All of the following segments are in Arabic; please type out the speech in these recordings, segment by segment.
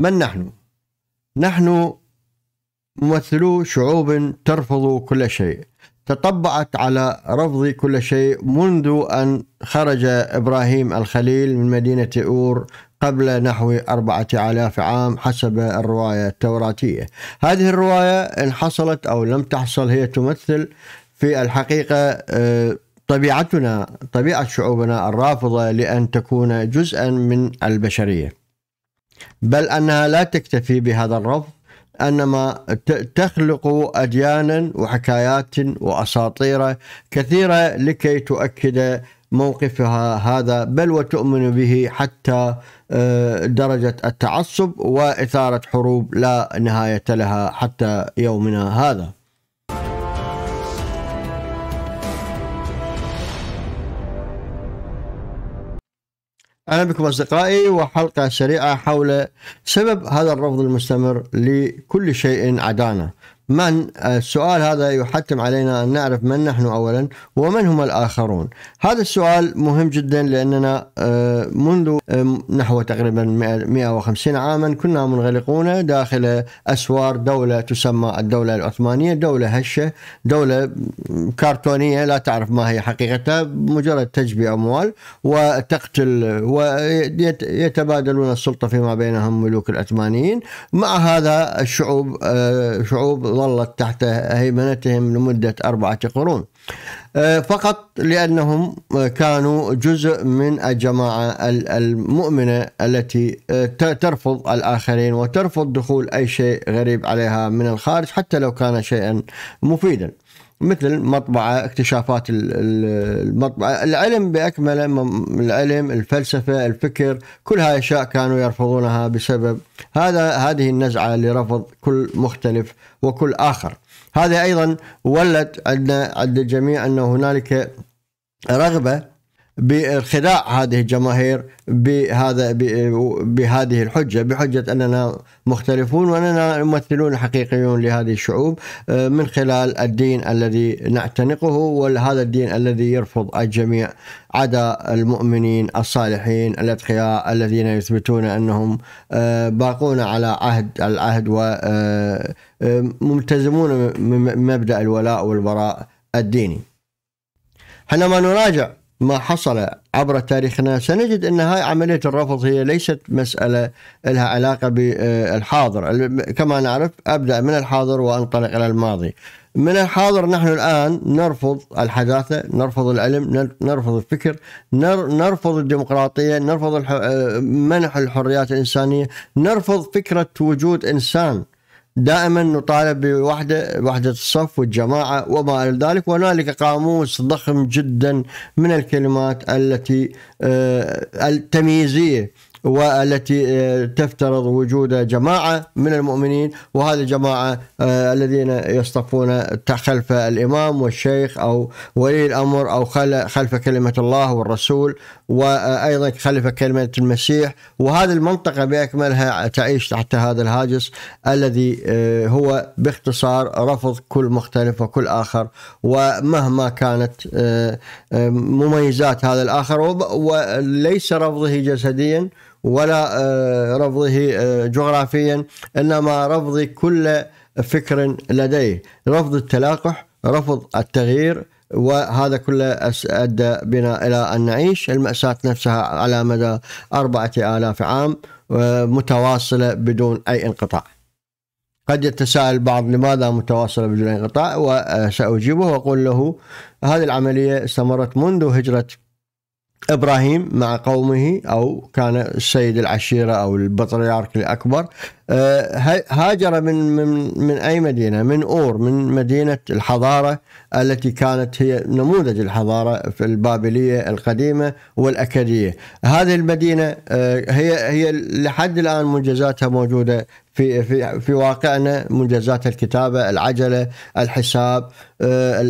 من نحن؟ نحن ممثلو شعوب ترفض كل شيء تطبعت على رفض كل شيء منذ أن خرج إبراهيم الخليل من مدينة أور قبل نحو أربعة آلاف عام حسب الرواية التوراتية هذه الرواية إن حصلت أو لم تحصل هي تمثل في الحقيقة آه، طبيعتنا طبيعة شعوبنا الرافضة لأن تكون جزءا من البشرية بل أنها لا تكتفي بهذا الرفض انما تخلق اديانا وحكايات واساطير كثيره لكي تؤكد موقفها هذا بل وتؤمن به حتى آه، درجه التعصب واثاره حروب لا نهايه لها حتى يومنا هذا. أهلا بكم أصدقائي وحلقة سريعة حول سبب هذا الرفض المستمر لكل شيء عدانا من آه، السؤال هذا يحتم علينا أن نعرف من نحن أولا ومن هم الآخرون هذا السؤال مهم جدا لأننا آه، منذ آه، نحو تقريبا 150 عاما كنا منغلقون داخل أسوار دولة تسمى الدولة العثمانية دولة هشة دولة كرتونية لا تعرف ما هي حقيقتها مجرد تجبي أموال وتقتل ويتبادلون السلطة فيما بينهم ملوك العثمانيين مع هذا الشعوب شعوب وظلت تحت هيمنتهم لمدة أربعة قرون آه، فقط لأنهم آه، كانوا جزء من الجماعة المؤمنة التي آه، ترفض الآخرين وترفض دخول أي شيء غريب عليها من الخارج حتى لو كان شيئا مفيدا مثل مطبعة اكتشافات المطبعة العلم بأكمله العلم الفلسفة الفكر كل هاي الأشياء كانوا يرفضونها بسبب هذا هذه النزعة لرفض كل مختلف وكل آخر هذا أيضا ولد عندنا عند الجميع أن هنالك رغبة بخداع هذه الجماهير بهذا بهذه الحجة بحجة أننا مختلفون وأننا ممثلون حقيقيون لهذه الشعوب آه، من خلال الدين الذي نعتنقه وهذا الدين الذي يرفض الجميع عدا المؤمنين الصالحين الأتقياء الذين يثبتون أنهم آه، باقون على عهد العهد وملتزمون آه، بمبدأ الولاء والبراء الديني حينما نراجع ما حصل عبر تاريخنا سنجد ان هاي عمليه الرفض هي ليست مساله لها علاقه بالحاضر كما نعرف ابدا من الحاضر وانطلق الى الماضي من الحاضر نحن الان نرفض الحداثه نرفض العلم نرفض الفكر نرفض الديمقراطيه نرفض منح الحريات الانسانيه نرفض فكره وجود انسان دائما نطالب بوحدة وحدة الصف والجماعة وما إلى ذلك وهنالك قاموس ضخم جدا من الكلمات التي آه، التمييزية والتي آه، تفترض وجود جماعة من المؤمنين وهذه الجماعة آه، الذين يصطفون خلف الإمام والشيخ أو ولي الأمر أو خلف كلمة الله والرسول وأيضا خلف كلمة المسيح وهذه المنطقة بأكملها تعيش تحت هذا الهاجس الذي آه، هو باختصار رفض كل مختلف وكل آخر ومهما كانت آه، آه، مميزات هذا الآخر وليس رفضه جسديا ولا رفضه جغرافيا إنما رفض كل فكر لديه رفض التلاقح رفض التغيير وهذا كله أدى بنا إلى أن نعيش المأساة نفسها على مدى أربعة آلاف عام آه، متواصلة بدون أي انقطاع قد يتساءل البعض لماذا متواصلة بدون انقطاع وسأجيبه وأقول له هذه العملية استمرت منذ هجرة ابراهيم مع قومه او كان السيد العشيره او البطريرك الاكبر آه، هاجر من من من اي مدينه؟ من اور من مدينه الحضاره التي كانت هي نموذج الحضاره في البابليه القديمه والاكاديه. هذه المدينه آه، هي هي لحد الان منجزاتها موجوده في في في واقعنا منجزات الكتابه، العجله، الحساب، آه،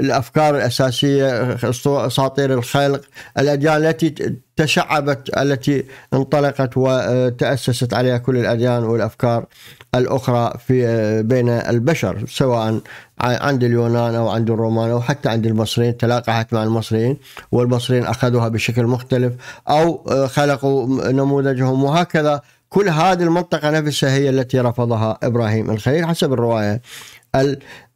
الافكار الاساسيه، اساطير الخلق، الاديان التي تشعبت التي انطلقت وتاسست آه، عليها كل الاديان والافكار الاخرى في آه، بين البشر سواء عند اليونان او عند الرومان او حتى عند المصريين تلاقحت مع المصريين والمصريين اخذوها بشكل مختلف او خلقوا نموذجهم وهكذا كل هذه المنطقة نفسها هي التي رفضها إبراهيم الخليل حسب الرواية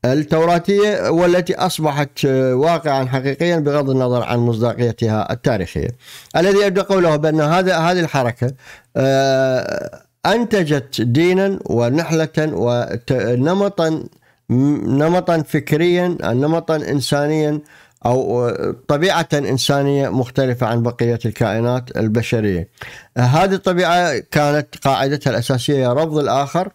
التوراتية والتي أصبحت آه، واقعا حقيقيا بغض النظر عن مصداقيتها التاريخية الذي يبدو قوله بأن هذا هذه الحركة آه، أنتجت دينا ونحلة ونمطا نمطا فكريا نمطا إنسانيا أو طبيعة إنسانية مختلفة عن بقية الكائنات البشرية هذه الطبيعة كانت قاعدتها الأساسية رفض الآخر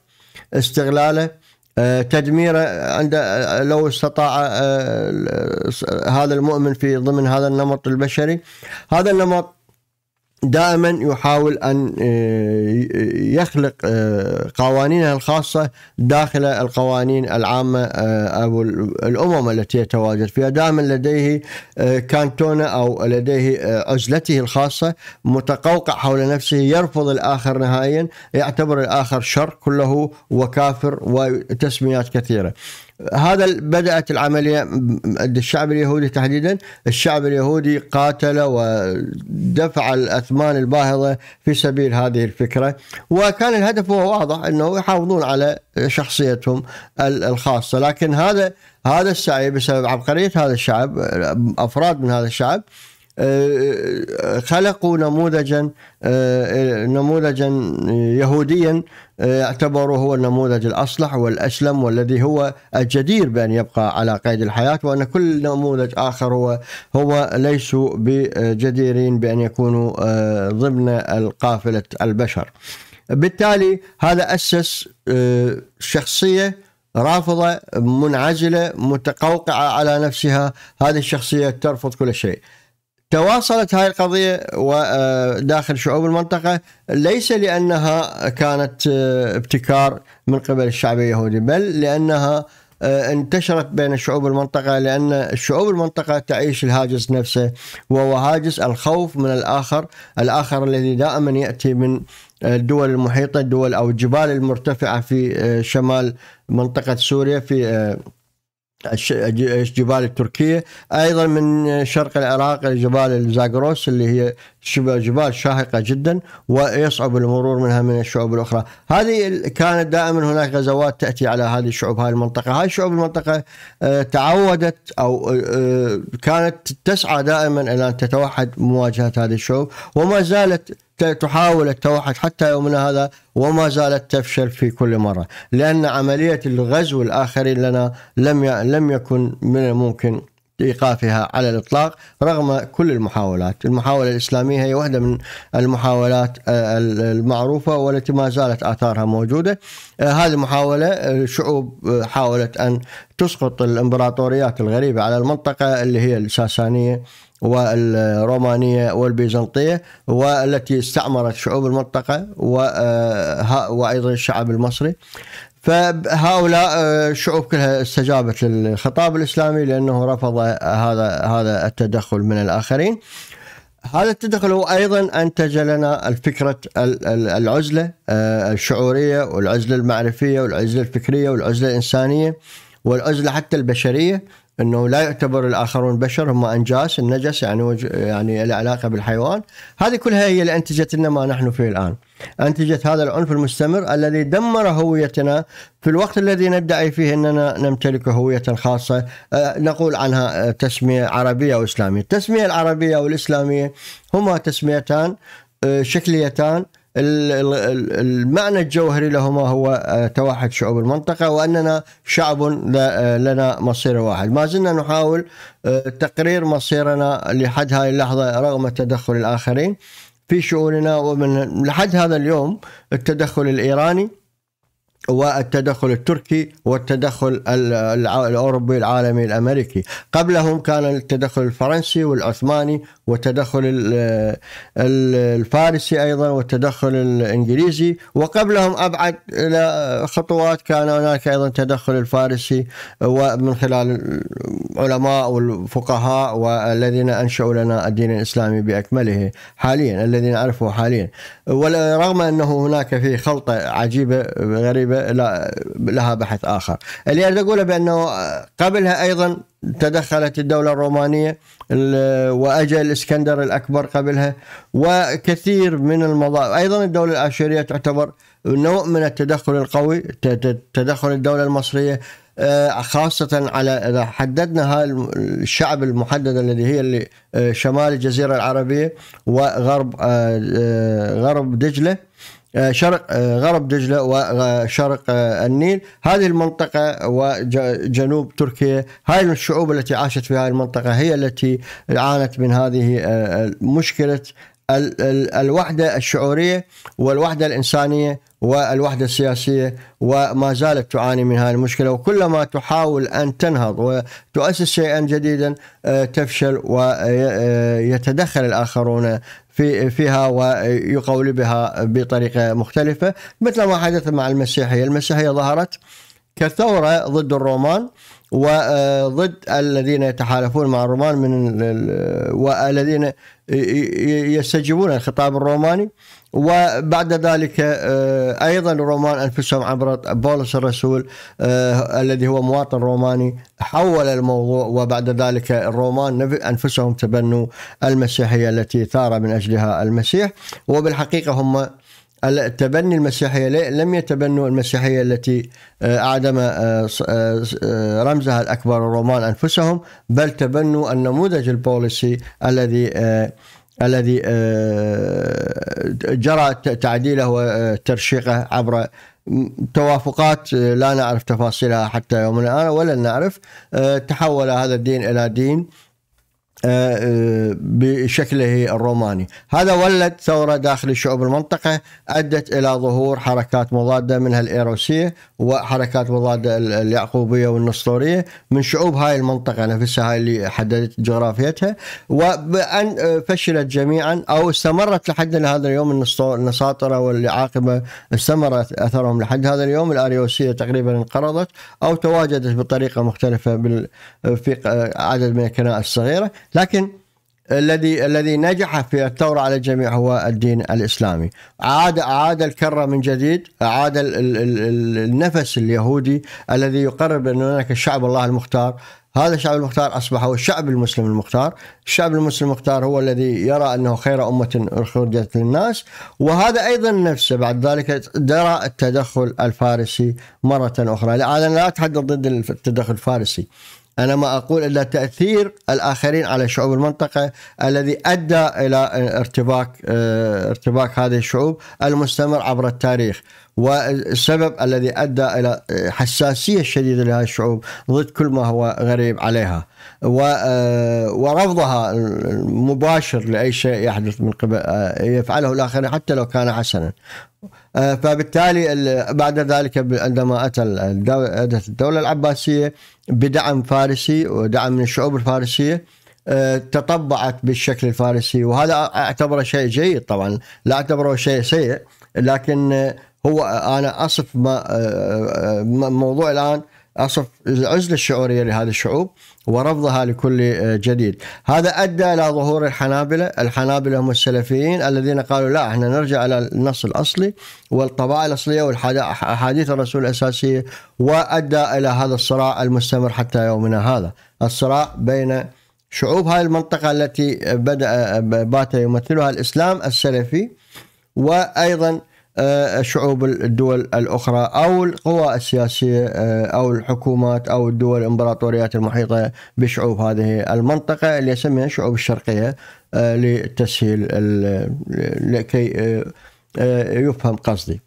استغلاله آه، تدميره عند آه، لو استطاع آه، هذا المؤمن في ضمن هذا النمط البشري هذا النمط دائما يحاول ان آه، يخلق آه، قوانينها الخاصه داخل القوانين العامه آه، او الامم التي يتواجد فيها، دائما لديه كانتونه او لديه عزلته الخاصه متقوقع حول نفسه يرفض الاخر نهائيا، يعتبر الاخر شر كله وكافر وتسميات كثيره. هذا بدأت العملية الشعب اليهودي تحديدا الشعب اليهودي قاتل ودفع الأثمان الباهظة في سبيل هذه الفكرة وكان الهدف هو واضح أنه يحافظون على شخصيتهم الخاصة لكن هذا هذا السعي بسبب عبقرية هذا الشعب أفراد من هذا الشعب آه، آه، خلقوا نموذجا آه، نموذجا يهوديا اعتبروا هو النموذج الاصلح والاسلم والذي هو الجدير بان يبقى على قيد الحياه وان كل نموذج اخر هو هو ليسوا بجديرين بان يكونوا ضمن القافله البشر. بالتالي هذا اسس شخصيه رافضه منعزله متقوقعه على نفسها هذه الشخصيه ترفض كل شيء تواصلت هاي القضية وداخل آه، شعوب المنطقة ليس لأنها كانت آه، ابتكار من قبل الشعب اليهودي بل لأنها آه، انتشرت بين شعوب المنطقة لأن شعوب المنطقة تعيش الهاجس نفسه وهو هاجس الخوف من الآخر الآخر الذي دائما يأتي من الدول المحيطة الدول أو الجبال المرتفعة في شمال منطقة سوريا في جبال التركية أيضا من شرق العراق جبال الزاغروس اللي هي جبال شاهقة جدا ويصعب المرور منها من الشعوب الأخرى هذه كانت دائما هناك غزوات تأتي على هذه الشعوب هذه المنطقة هذه الشعوب المنطقة آه، تعودت أو آه، آه، كانت تسعى دائما إلى أن تتوحد مواجهة هذه الشعوب وما زالت تحاول التوحد حتى يومنا هذا وما زالت تفشل في كل مره، لان عمليه الغزو الاخرين لنا لم لم يكن من الممكن ايقافها على الاطلاق رغم كل المحاولات، المحاوله الاسلاميه هي واحده من المحاولات آه، المعروفه والتي ما زالت اثارها موجوده. آه، هذه المحاوله آه، شعوب حاولت ان تسقط الامبراطوريات الغريبه على المنطقه اللي هي الساسانيه والرومانية والبيزنطية والتي استعمرت شعوب المنطقة آه، وأيضا الشعب المصري فهؤلاء الشعوب آه، كلها استجابت للخطاب الإسلامي لأنه رفض هذا هذا التدخل من الآخرين هذا التدخل هو ايضا انتج لنا الفكره العزله آه، الشعوريه والعزله المعرفيه والعزله الفكريه والعزله الانسانيه والعزله حتى البشريه انه لا يعتبر الاخرون بشر هم انجاس النجس يعني يعني العلاقه بالحيوان هذه كلها هي اللي انتجت لنا ما نحن فيه الان انتجت هذا العنف المستمر الذي دمر هويتنا في الوقت الذي ندعي فيه اننا نمتلك هويه خاصه أه، نقول عنها أه، تسميه عربيه واسلاميه التسميه العربيه والاسلاميه هما تسميتان أه، شكليتان المعنى الجوهري لهما هو آه، توحد شعوب المنطقة وأننا شعب آه، لنا مصير واحد ما زلنا نحاول آه، تقرير مصيرنا لحد هذه اللحظة رغم تدخل الآخرين في شؤوننا ومن لحد هذا اليوم التدخل الإيراني والتدخل التركي والتدخل الاوروبي العالمي الامريكي، قبلهم كان التدخل الفرنسي والعثماني والتدخل الفارسي ايضا والتدخل الانجليزي وقبلهم ابعد الى خطوات كان هناك ايضا تدخل الفارسي ومن خلال العلماء والفقهاء والذين انشأوا لنا الدين الاسلامي باكمله حاليا الذي نعرفه حاليا ورغم انه هناك في خلطه عجيبه غريبه لها بحث اخر. اللي اريد اقوله بانه قبلها ايضا تدخلت الدوله الرومانيه واجى الاسكندر الاكبر قبلها وكثير من المضا ايضا الدوله الاشوريه تعتبر نوع من التدخل القوي تدخل الدوله المصريه آه، خاصة على إذا حددنا الشعب المحدد الذي هي اللي آه، شمال الجزيرة العربية وغرب آه، غرب دجلة آه، شرق آه، غرب دجله وشرق آه، النيل هذه المنطقه وجنوب تركيا هاي الشعوب التي عاشت في هذه المنطقه هي التي عانت من هذه مشكله الوحده الشعوريه والوحده الانسانيه والوحده السياسيه وما زالت تعاني من هذه المشكله وكلما تحاول ان تنهض وتؤسس شيئا جديدا تفشل ويتدخل الاخرون في فيها ويقول بها بطريقة مختلفة مثل ما حدث مع المسيحية المسيحية ظهرت كثورة ضد الرومان وضد آه، الذين يتحالفون مع الرومان من والذين يستجيبون الخطاب الروماني وبعد ذلك آه، ايضا الرومان انفسهم عبر بولس الرسول آه، الذي هو مواطن روماني حول الموضوع وبعد ذلك الرومان انفسهم تبنوا المسيحيه التي ثار من اجلها المسيح وبالحقيقه هم تبني المسيحية لم يتبنوا المسيحية التي آه، أعدم رمزها الأكبر الرومان أنفسهم بل تبنوا النموذج البوليسي الذي الذي آه، جرى تعديله وترشيقه آه، عبر توافقات آه، لا نعرف تفاصيلها حتى يومنا الان ولن نعرف تحول هذا الدين الى دين آه، آه، بشكله الروماني هذا ولد ثورة داخل شعوب المنطقة أدت إلى ظهور حركات مضادة منها الإيروسية وحركات مضادة اليعقوبية والنسطورية من شعوب هاي المنطقة نفسها هاي اللي حددت جغرافيتها وأن فشلت جميعا أو استمرت لحد هذا اليوم النساطرة والعاقبة استمرت أثرهم لحد هذا اليوم الأريوسية تقريبا انقرضت أو تواجدت بطريقة مختلفة في آه، عدد من الكنائس الصغيرة لكن الذي الذي نجح في الثورة على الجميع هو الدين الإسلامي عاد عاد الكرة من جديد عاد النفس اليهودي الذي يقرب أن هناك الشعب الله المختار هذا الشعب المختار أصبح هو الشعب المسلم المختار الشعب المسلم المختار هو الذي يرى أنه خير أمة خرجت للناس وهذا أيضا نفسه بعد ذلك درى التدخل الفارسي مرة أخرى أنا لا أتحدث ضد التدخل الفارسي أنا ما أقول إلا تأثير الآخرين على شعوب المنطقة الذي أدى إلى ارتباك اه، ارتباك هذه الشعوب المستمر عبر التاريخ والسبب الذي أدى إلى حساسية شديدة لهذه الشعوب ضد كل ما هو غريب عليها آه، ورفضها المباشر لأي شيء يحدث من قبل آه، يفعله الاخر حتى لو كان حسنا آه، فبالتالي بعد ذلك عندما أتى الدولة العباسية بدعم فارسي ودعم من الشعوب الفارسية تطبعت بالشكل الفارسي وهذا اعتبره شيء جيد طبعا لا اعتبره شيء سيء لكن هو انا اصف ما موضوع الان اصف العزله الشعوريه لهذه الشعوب ورفضها لكل جديد، هذا ادى الى ظهور الحنابله، الحنابله هم السلفيين الذين قالوا لا احنا نرجع الى النص الاصلي والطبائع الاصليه والاحاديث الرسول الاساسيه وادى الى هذا الصراع المستمر حتى يومنا هذا، الصراع بين شعوب هذه المنطقه التي بدا بات يمثلها الاسلام السلفي وايضا آه، شعوب الدول الأخرى أو القوى السياسية آه، أو الحكومات أو الدول الإمبراطوريات المحيطة بشعوب هذه المنطقة اللي يسميها شعوب الشرقية آه، لتسهيل لكي يفهم قصدي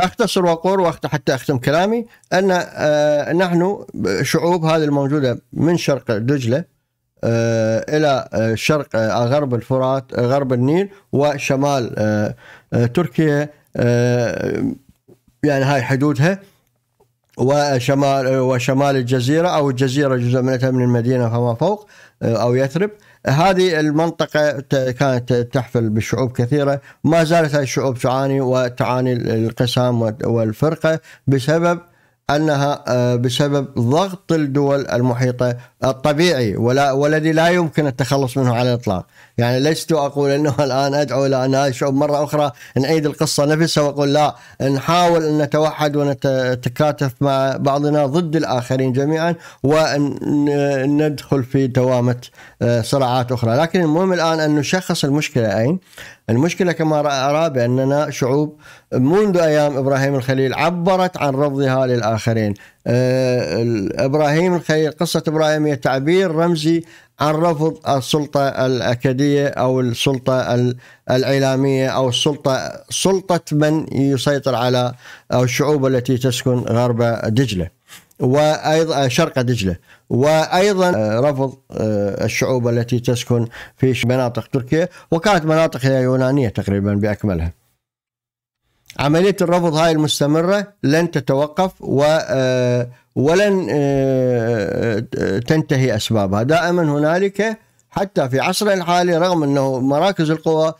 اختصر واقول وأخت حتى اختم كلامي ان نحن شعوب هذه الموجوده من شرق دجله آه، الى آه، شرق آه، غرب الفرات غرب النيل وشمال تركيا يعني هاي حدودها وشمال وشمال الجزيره او الجزيره جزء منها من المدينه فما فوق او يثرب هذه المنطقة كانت تحفل بشعوب كثيرة ما زالت هذه الشعوب تعاني وتعاني القسام والفرقة بسبب انها آه، بسبب ضغط الدول المحيطه الطبيعي ولا والذي لا يمكن التخلص منه على الاطلاق يعني لست أقول أنه الآن أدعو إلى أن هذه الشعوب مرة أخرى نعيد القصة نفسها وأقول لا نحاول أن نتوحد ونتكاتف مع بعضنا ضد الآخرين جميعا وندخل في دوامة آه، صراعات أخرى لكن المهم الآن أن نشخص المشكلة أين المشكلة كما أرى بأننا شعوب منذ أيام إبراهيم الخليل عبرت عن رفضها للآخرين آه، ابراهيم الخليل قصه ابراهيم هي تعبير رمزي عن رفض السلطه الاكديه او السلطه الاعلاميه او السلطه سلطه من يسيطر على الشعوب التي تسكن غرب دجله وايضا شرق دجله وايضا آه، رفض آه، الشعوب التي تسكن في مناطق تركيا وكانت مناطق هي يونانيه تقريبا باكملها. عملية الرفض هاي المستمرة لن تتوقف و آه، ولن آه، آه، تنتهي أسبابها دائما هنالك حتى في عصرنا الحالي رغم أنه مراكز القوى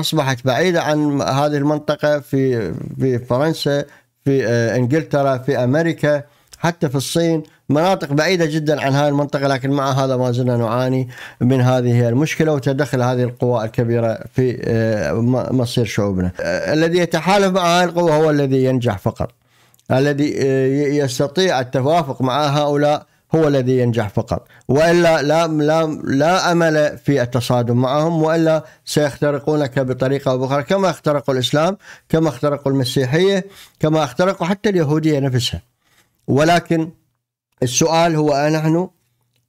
أصبحت بعيدة عن هذه المنطقة في في فرنسا في إنجلترا في أمريكا حتى في الصين مناطق بعيدة جدا عن هذه المنطقة لكن مع هذا ما زلنا نعاني من هذه المشكلة وتدخل هذه القوى الكبيرة في آه، مصير شعوبنا آه، الذي يتحالف مع هذه القوة هو الذي ينجح فقط الذي آه، يستطيع التوافق مع هؤلاء هو الذي ينجح فقط والا لا لا لا امل في التصادم معهم والا سيخترقونك بطريقه او باخرى كما اخترقوا الاسلام كما اخترقوا المسيحيه كما اخترقوا حتى اليهوديه نفسها. ولكن السؤال هو نحن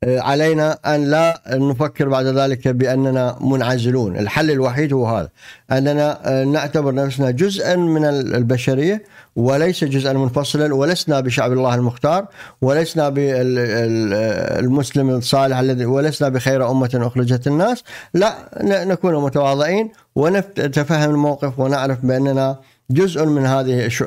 آه، علينا أن لا نفكر بعد ذلك بأننا منعزلون الحل الوحيد هو هذا أننا آه، نعتبر نفسنا جزءا من البشرية وليس جزءا منفصلا ولسنا بشعب الله المختار ولسنا بالمسلم الصالح الذي ولسنا بخير أمة أخرجت الناس لا نكون متواضعين ونتفهم الموقف ونعرف بأننا جزء من هذه الشو...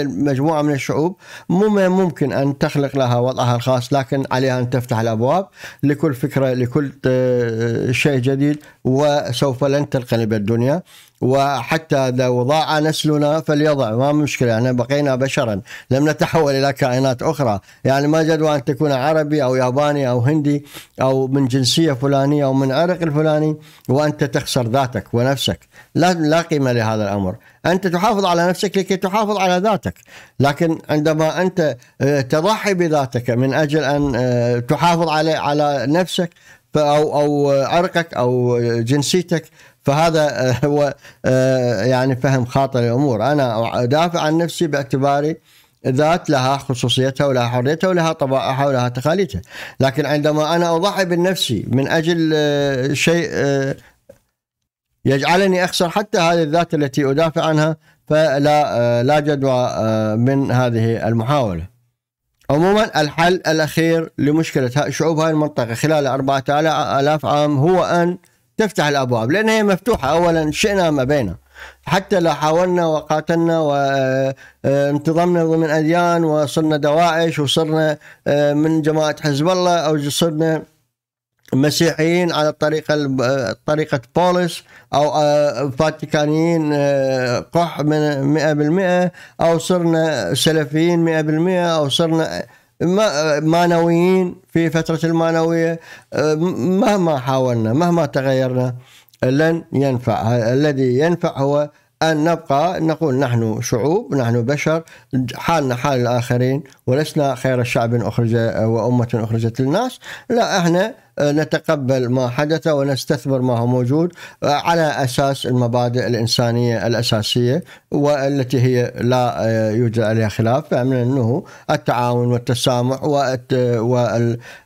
المجموعه من الشعوب مو ممكن ان تخلق لها وضعها الخاص لكن عليها ان تفتح الابواب لكل فكره لكل آه، شيء جديد وسوف لن تنقلب الدنيا وحتى لو ضاع نسلنا فليضع ما مشكلة احنا بقينا بشرا لم نتحول إلى كائنات أخرى يعني ما جدوى أن تكون عربي أو ياباني أو هندي أو من جنسية فلانية أو من عرق الفلاني وأنت تخسر ذاتك ونفسك لا, لا قيمة لهذا الأمر أنت تحافظ على نفسك لكي تحافظ على ذاتك لكن عندما أنت آه، تضحي بذاتك من أجل أن آه، تحافظ على على نفسك أو أو آه، عرقك أو جنسيتك فهذا آه، هو آه، يعني فهم خاطئ للامور انا ادافع عن نفسي باعتباري ذات لها خصوصيتها ولها حريتها ولها طبائعها ولها تقاليدها لكن عندما انا اضحي بنفسي من اجل آه، شيء يجعلني اخسر حتى هذه الذات التي ادافع عنها فلا لا جدوى من هذه المحاوله عموما الحل الأخير لمشكلة شعوب هذه المنطقة خلال 4000 عام هو أن تفتح الابواب لان هي مفتوحه اولا شئنا ما بينا حتى لو حاولنا وقاتلنا وانتظمنا آه، آه، ضمن اديان وصرنا دواعش وصرنا آه، من جماعه حزب الله او صرنا مسيحيين على الطريقه طريقه بولس او فاتيكانيين قح من 100% او صرنا سلفيين 100% او صرنا مانويين في فترة المانوية أه، مهما حاولنا مهما تغيرنا لن ينفع الذي ينفع هو أن نبقى نقول نحن شعوب نحن بشر حالنا حال الآخرين ولسنا خير الشعب أخرج وأمة أخرجت للناس لا إحنا آه، نتقبل ما حدث ونستثمر ما هو موجود آه، على اساس المبادئ الانسانيه الاساسيه والتي هي لا آه، يوجد عليها خلاف فمن انه التعاون والتسامح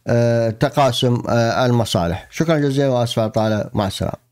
والتقاسم المصالح شكرا جزيلا واسف على مع السلامه